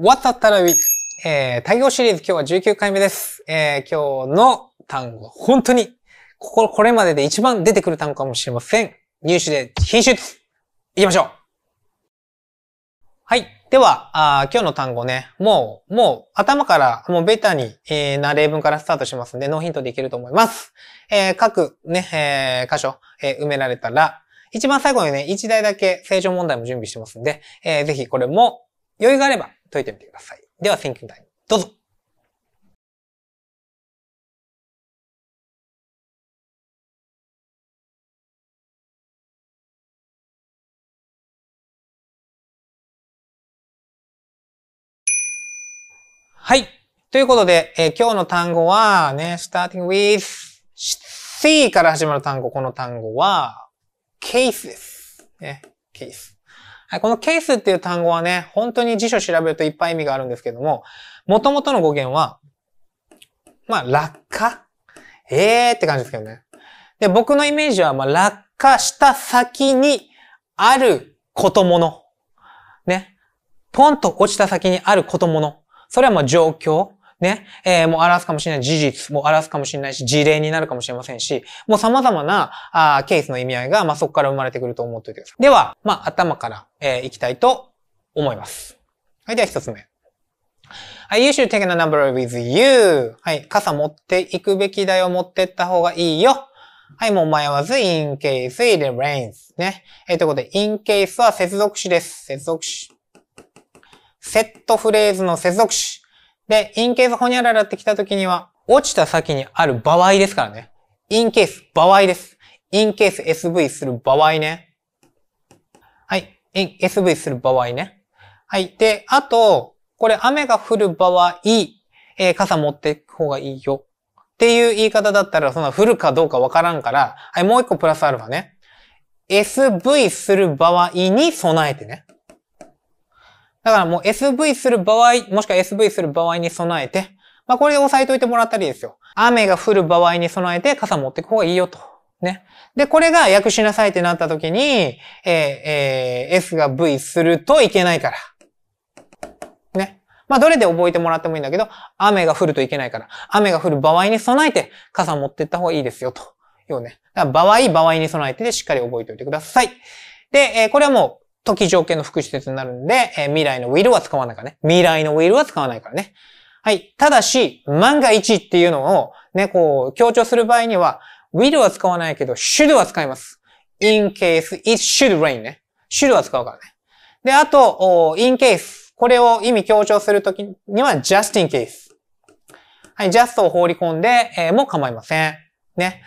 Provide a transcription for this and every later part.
What ったらび、えー、対応シリーズ今日は19回目です。えー、今日の単語、本当に、ここ、これまでで一番出てくる単語かもしれません。入手で品種いきましょうはい。では、あ今日の単語ね、もう、もう頭から、もうベタに、えー、な例文からスタートしますんで、ノーヒントでいけると思います。えー、各ね、えー、箇所、えー、埋められたら、一番最後にね、一台だけ正常問題も準備してますんで、えー、ぜひこれも余裕があれば解いてみてください。では、Thinking Time。どうぞはい。ということで、えー、今日の単語はね、starting with C から始まる単語、この単語は、case です。ね、case。はい、このケースっていう単語はね、本当に辞書調べるといっぱい意味があるんですけども、元々の語源は、まあ、落下ええー、って感じですけどね。で、僕のイメージは、まあ、落下した先にあることもの。ね。ポンと落ちた先にあることもの。それはまあ状況。ね、えー、もう表すかもしれない事実も表すかもしれないし、事例になるかもしれませんし、もう様々な、あケースの意味合いが、まあ、そこから生まれてくると思っておいてください。では、まあ、頭から、えー、いきたいと思います。はい、では一つ目。はい、you should take a number with you. はい、傘持っていくべきだよ、持ってった方がいいよ。はい、もう迷わず、in case it rains ね。えー、ということで、in case は接続詞です。接続詞。セットフレーズの接続詞。で、in case ほにゃららって来た時には、落ちた先にある場合ですからね。in case 場合です。in case SV する場合ね。はい。in SV する場合ね。はい。で、あと、これ雨が降る場合、えー、傘持っていく方がいいよ。っていう言い方だったら、そんな降るかどうかわからんから、はい、もう一個プラスアルファね。SV する場合に備えてね。だからもう SV する場合、もしくは SV する場合に備えて、まあこれで押さえといてもらったりですよ。雨が降る場合に備えて傘持っていく方がいいよと。ね。で、これが訳しなさいってなった時に、えー、えー、S が V するといけないから。ね。まあ、どれで覚えてもらってもいいんだけど、雨が降るといけないから、雨が降る場合に備えて、傘持ってった方がいいですよ、と。よね。だ場合、場合に備えてでしっかり覚えておいてください。で、えー、これはもう、時条件の副詞節になるんで、えー、未来の will は使わないからね。未来の will は使わないからね。はい。ただし、万が一っていうのをね、こう、強調する場合には、will は使わないけど、should は使います。in case it should rain ね。should は使うからね。で、あと、in case。これを意味強調するときには、just in case。はい、just を放り込んで、えー、も構いません。ね。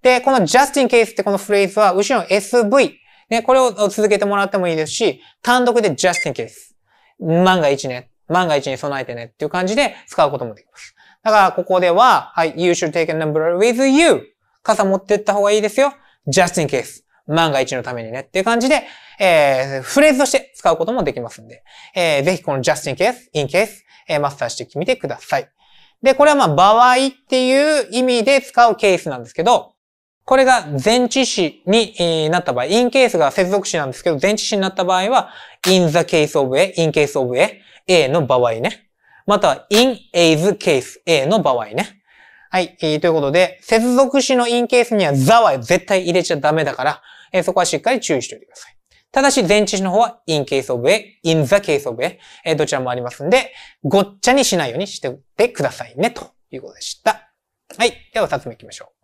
で、この just in case ってこのフレーズは、後ろの SV。ね、これを続けてもらってもいいですし、単独で just in case。万が一ね。万が一に備えてねっていう感じで使うこともできます。だから、ここでは、はい、you should take an u m b e r with you. 傘持ってった方がいいですよ。just in case。万が一のためにねっていう感じで、えー、フレーズとして使うこともできますんで、えー、ぜひこの just in case, in case、えー、マスターしてみてください。で、これはまあ、場合っていう意味で使うケースなんですけど、これが前置詞になった場合、in case が接続詞なんですけど、前置詞になった場合は、in the case of A, in case of A, A の場合ね。または in a's case, A の場合ね。はい、えー、ということで、接続詞の in case には the は絶対入れちゃダメだから、えー、そこはしっかり注意しておいてください。ただし、前置詞の方は in case of A, in the case of A、えー、どちらもありますんで、ごっちゃにしないようにしておいてくださいね、ということでした。はい、では2つ目行きましょう。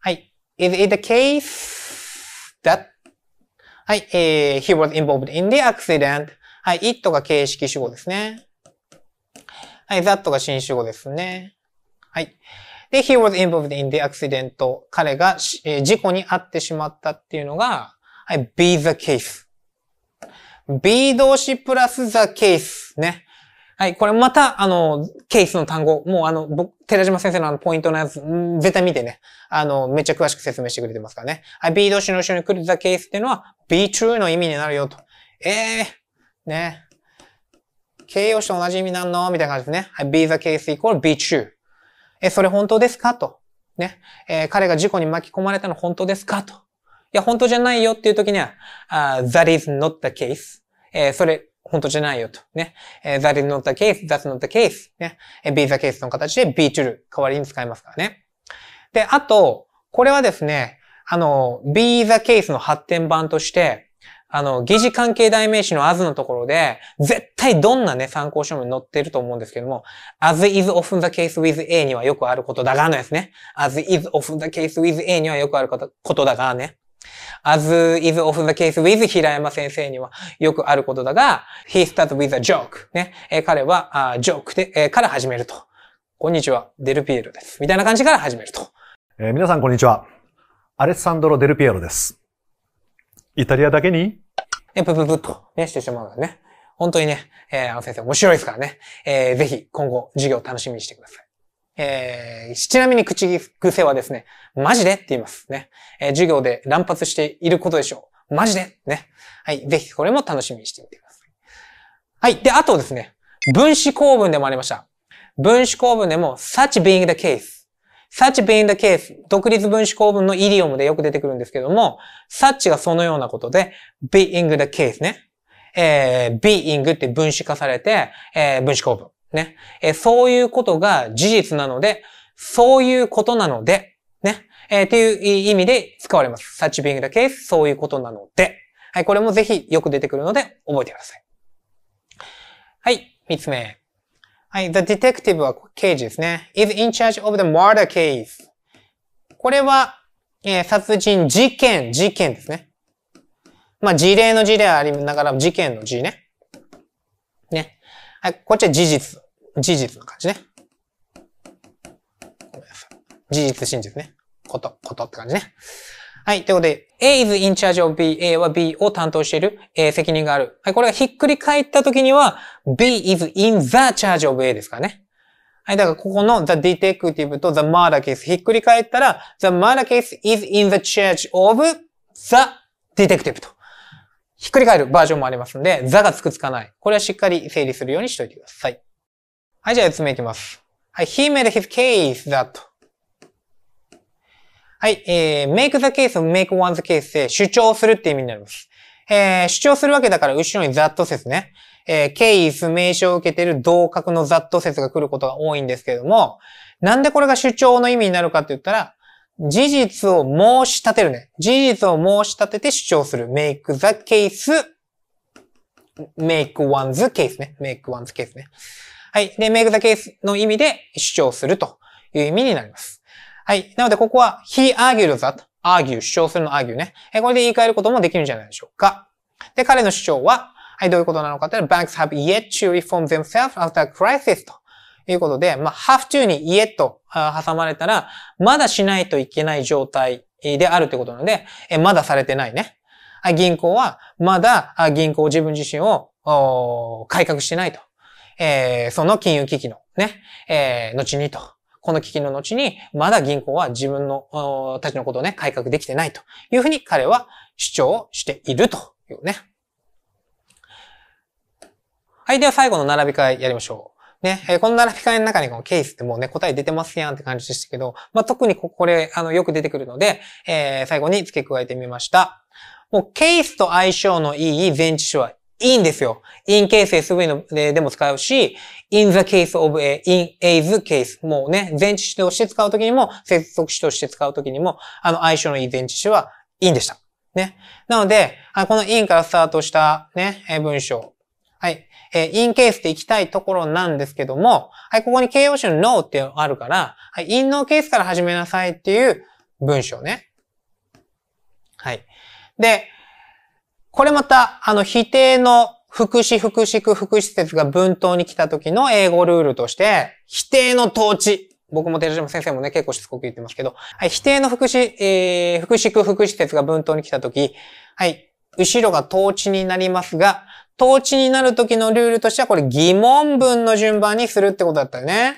はい。Is it the case that? はい、えー、he was involved in the accident. はい、it が形式主語ですね。はい、that が新主語ですね。はい。で、he was involved in the accident. 彼が、えー、事故に遭ってしまったっていうのが、はい、be the case. be 動詞プラス the case ね。はい、これまた、あの、ケースの単語、もうあの、僕、寺島先生のあの、ポイントのやつ、絶対見てね。あの、めっちゃ詳しく説明してくれてますからね。はい、B 動詞の後ろに来るザケースっていうのは、be true の意味になるよと。ええー、ね。形容詞と同じ意味なんのみたいな感じですね。はい、be the case equal be true。え、それ本当ですかと。ね。えー、彼が事故に巻き込まれたの本当ですかと。いや、本当じゃないよっていう時には、uh, that is not the case。えー、それ、本当じゃないよと。ね。え that is not the case, that's not the case. ね。え be the case の形で be true 代わりに使いますからね。で、あと、これはですね、あの、be the case の発展版として、あの、疑似関係代名詞の as のところで、絶対どんなね、参考書も載ってると思うんですけども、as is often the case with A にはよくあることだがのやつね。as is often the case with A にはよくあることだがね。as is of the case with 平山先生にはよくあることだが、he starts with a joke. ね。え彼は、あジョークで、えから始めると。こんにちは、デルピエロです。みたいな感じから始めると。えー、皆さんこんにちは。アレッサンドロ・デルピエロです。イタリアだけにえ、ぷぷぷっと、ね、してしまうらね。本当にね、えー、あの先生面白いですからね。えー、ぜひ、今後、授業楽しみにしてください。えー、ちなみに口癖はですね、マジでって言いますね。えー、授業で乱発していることでしょう。マジでね。はい。ぜひこれも楽しみにしてみてください。はい。で、あとですね、分子構文でもありました。分子構文でも、such being the case。such being the case。独立分子構文のイディオムでよく出てくるんですけども、such がそのようなことで、being the case ね。えー、being って分子化されて、えー、分子構文。ね。えそういうことが事実なので、そういうことなので、ね。えー、っていう意味で使われます。such being the case, そういうことなので。はい、これもぜひよく出てくるので覚えてください。はい、三つ目。はい、the detective は刑事ですね。is in charge of the murder case. これは、えー、殺人事件、事件ですね。まあ、事例の事例ありながら、事件の事ね。ね。はい、こっちは事実。事実の感じね。事実、真実ね。こと、ことって感じね。はい。ということで、A is in charge of B。A は B を担当している、え責任がある。はい。これがひっくり返った時には、B is in the charge of A ですからね。はい。だから、ここの the detective と the murder case ひっくり返ったら、the murder case is in the charge of the detective と。ひっくり返るバージョンもありますので、the がつくつかない。これはしっかり整理するようにしておいてください。はい、じゃあ4つ目いきます。はい、he made his case that はい、えー、make the case of make one's case で主張するって意味になります。えー、主張するわけだから後ろに that 説ね。えー、case 名称を受けている同格の that 説が来ることが多いんですけれども、なんでこれが主張の意味になるかって言ったら、事実を申し立てるね。事実を申し立てて主張する。make the case, make one's case ね。make one's case ね。はい。で、make the case の意味で主張するという意味になります。はい。なので、ここは he argued that argue 主張するの argue ね。これで言い換えることもできるんじゃないでしょうか。で、彼の主張は、はい、どういうことなのかというと、banks have yet to reform themselves after crisis ということで、まあ、have to に yet と挟まれたら、まだしないといけない状態であるということなので、えまだされてないね。銀行は、まだ銀行自分自身を改革してないとえー、その金融危機のね、えー、後にと。この危機の後に、まだ銀行は自分の、たちのことをね、改革できてないというふうに彼は主張しているというね。はい、では最後の並び替えやりましょう。ね、えー、この並び替えの中にこのケースってもうね、答え出てますやんって感じでしたけど、まあ、特にここれ、あの、よく出てくるので、えー、最後に付け加えてみました。もう、ケースと相性のいい前置詞はいいんですよ。in case SV のででも使うし、in the case of A, in a's case もうね、前置詞として使うときにも、接続詞として使うときにも、あの相性のいい前置詞はいいんでした。ね。なので、この in からスタートしたね、文章。はい。え in case で行きたいところなんですけども、はい、ここに形容詞の no ってあるから、はい、in no case から始めなさいっていう文章ね。はい。で、これまた、あの、否定の副詞、副詞福副詞設が文頭に来た時の英語ルールとして、否定の統治。僕も寺島先生もね、結構しつこく言ってますけど、はい、否定の副詞、えー、副詞句、副詞節が文頭に来た時、はい、後ろが統治になりますが、統治になる時のルールとしては、これ疑問文の順番にするってことだったよね。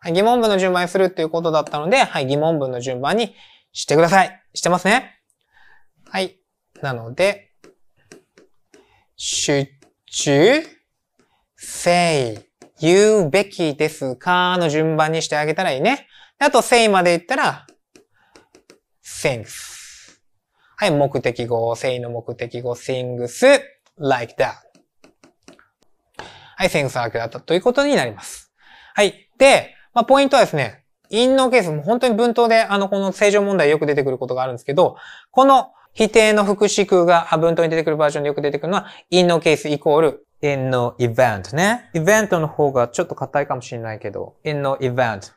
はい、疑問文の順番にするっていうことだったので、はい、疑問文の順番にしてください。してますね。はい。なので、出中、せい、言うべきですかの順番にしてあげたらいいね。あと、せいまで言ったら、t h i n k s はい、目的語、せいの目的語、things, like that。はい、t h i n k s like that ということになります。はい。で、まあ、ポイントはですね、in のケースも本当に文頭で、あの、この正常問題よく出てくることがあるんですけど、この否定の副詞句が文頭に出てくるバージョンでよく出てくるのは、in のケースイコール in の event ね。event の方がちょっと硬いかもしれないけど、in の event。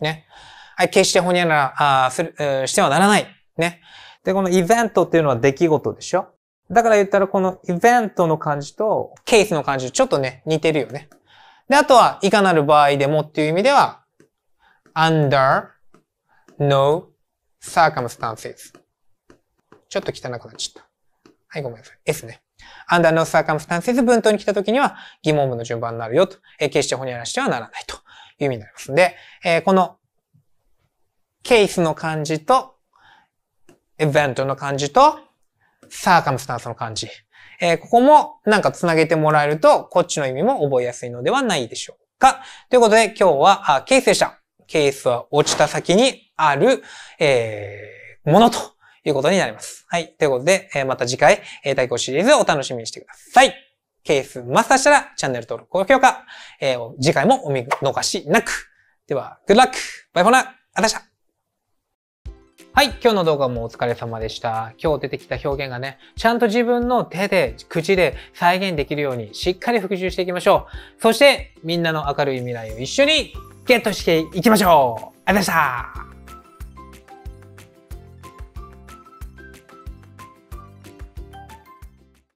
ね。はい、決してほにゃらら、あする、えー、してはならない。ね。で、この event っていうのは出来事でしょだから言ったらこの event の感じとケースの感じちょっとね、似てるよね。で、あとは、いかなる場合でもっていう意味では、under no circumstances。ちょっと汚くなっちゃった。はい、ごめんなさい。S ね。under no circumstances 文頭に来た時には疑問文の順番になるよと。え決してほにゃらしてはならないという意味になりますんで、えー、このケースの漢字と、エベントの漢字と、サーカムスタンスの漢字。えー、ここもなんか繋げてもらえると、こっちの意味も覚えやすいのではないでしょうか。ということで、今日は、あケースでした。ケースは落ちた先にある、えー、ものということになります。はい。ということで、えー、また次回、えー、対抗シリーズをお楽しみにしてください。ケースマスターしたらチャンネル登録、高評価、えー、次回もお見逃しなく。では、グッドラックバイフォナあたしたはい、今日の動画もお疲れ様でした。今日出てきた表現がね、ちゃんと自分の手で、口で再現できるようにしっかり復習していきましょう。そして、みんなの明るい未来を一緒にゲットしていきましょうありがとうございました